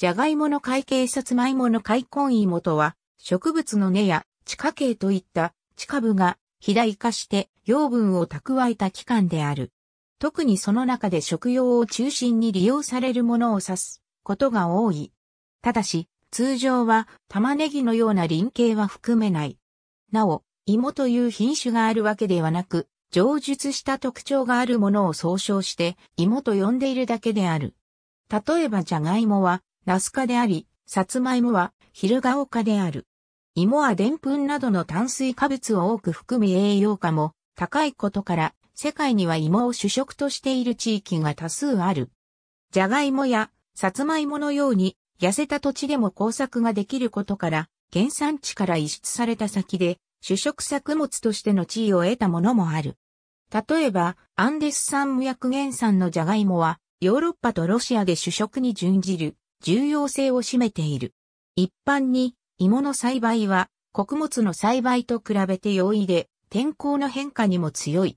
ジャガイモの会系さつまいもの開根芋とは、植物の根や地下茎といった地下部が肥大化して養分を蓄えた器官である。特にその中で食用を中心に利用されるものを指すことが多い。ただし、通常は玉ねぎのような輪形は含めない。なお、芋という品種があるわけではなく、上述した特徴があるものを総称して芋と呼んでいるだけである。例えばジャガイモはナス科であり、サツマイモはヒルガオ科である。芋は澱粉などの炭水化物を多く含む栄養価も高いことから、世界には芋を主食としている地域が多数ある。ジャガイモやサツマイモのように痩せた土地でも工作ができることから、原産地から移出された先で主食作物としての地位を得たものもある。例えば、アンデス産無薬原産のジャガイモは、ヨーロッパとロシアで主食に準じる重要性を占めている。一般に芋の栽培は穀物の栽培と比べて容易で天候の変化にも強い。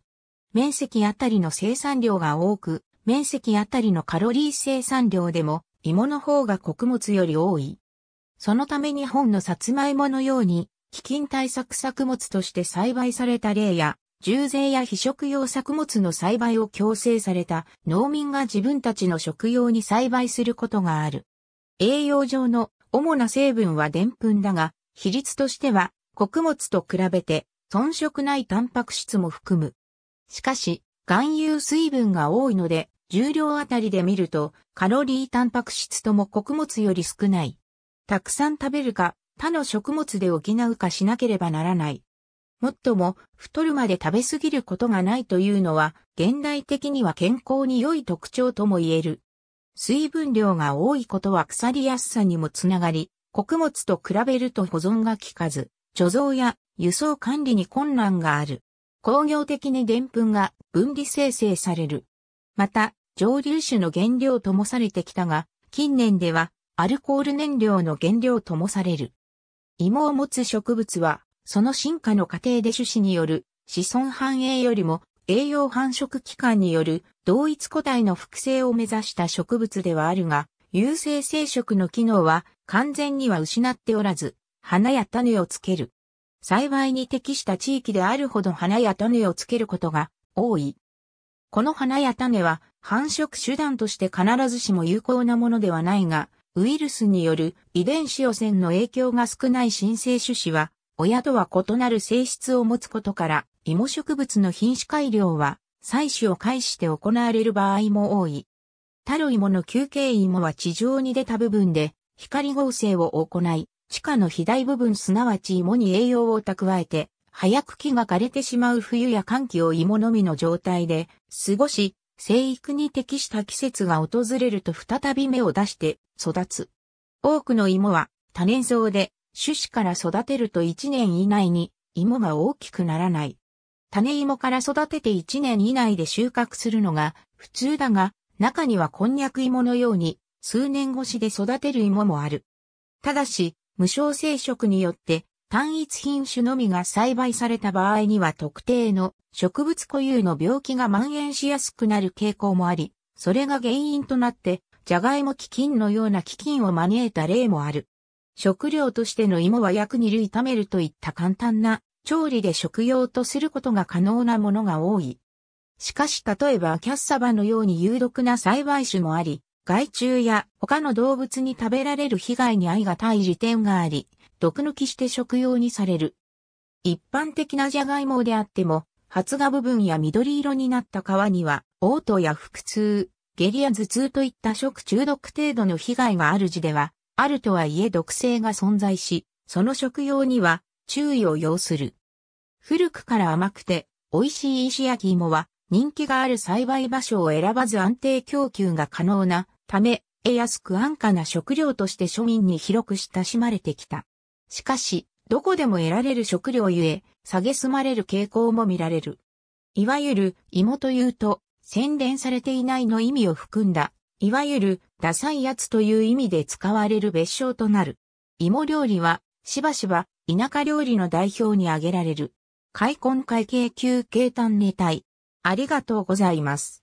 面積あたりの生産量が多く、面積あたりのカロリー生産量でも芋の方が穀物より多い。そのため日本のサツマイモのように、基金対策作物として栽培された例や、重税や非食用作物の栽培を強制された農民が自分たちの食用に栽培することがある。栄養上の主な成分はでんぷんだが、比率としては穀物と比べて遜色ないタンパク質も含む。しかし、含有水分が多いので、重量あたりで見ると、カロリータンパク質とも穀物より少ない。たくさん食べるか、他の食物で補うかしなければならない。もっとも、太るまで食べ過ぎることがないというのは、現代的には健康に良い特徴とも言える。水分量が多いことは腐りやすさにもつながり、穀物と比べると保存が効かず、貯蔵や輸送管理に困難がある。工業的にでんぷんが分離生成される。また、蒸留酒の原料ともされてきたが、近年ではアルコール燃料の原料ともされる。芋を持つ植物は、その進化の過程で種子による子孫繁栄よりも栄養繁殖期間による同一個体の複製を目指した植物ではあるが、有性生殖の機能は完全には失っておらず、花や種をつける。栽培に適した地域であるほど花や種をつけることが多い。この花や種は繁殖手段として必ずしも有効なものではないが、ウイルスによる遺伝子汚染の影響が少ない新生種子は、親とは異なる性質を持つことから、芋植物の品種改良は、採取を介して行われる場合も多い。タロイモの球形芋は地上に出た部分で光合成を行い、地下の肥大部分すなわち芋に栄養を蓄えて、早く木が枯れてしまう冬や寒気を芋のみの状態で過ごし、生育に適した季節が訪れると再び芽を出して育つ。多くの芋は多年草で種子から育てると1年以内に芋が大きくならない。種芋から育てて1年以内で収穫するのが普通だが、中にはこんにゃく芋のように数年越しで育てる芋もある。ただし、無償生殖によって単一品種のみが栽培された場合には特定の植物固有の病気が蔓延しやすくなる傾向もあり、それが原因となって、ジャガイモ基金のような基金を招いた例もある。食料としての芋は薬に類炒めるといった簡単な調理で食用とすることが可能なものが多い。しかし例えばキャッサバのように有毒な栽培種もあり、害虫や他の動物に食べられる被害に相いたい時点があり、毒抜きして食用にされる。一般的なジャガイモであっても、発芽部分や緑色になった皮には、嘔吐や腹痛、下痢や頭痛といった食中毒程度の被害がある時では、あるとはいえ毒性が存在し、その食用には注意を要する。古くから甘くて美味しい石焼き芋は人気がある栽培場所を選ばず安定供給が可能なため、得やすく安価な食料として庶民に広く親しまれてきた。しかし、どこでも得られる食料ゆえ、蔑まれる傾向も見られる。いわゆる芋というと、洗練されていないの意味を含んだ、いわゆるダサいやつという意味で使われる別称となる。芋料理はしばしば田舎料理の代表に挙げられる。開墾会計級経単ネイ。ありがとうございます。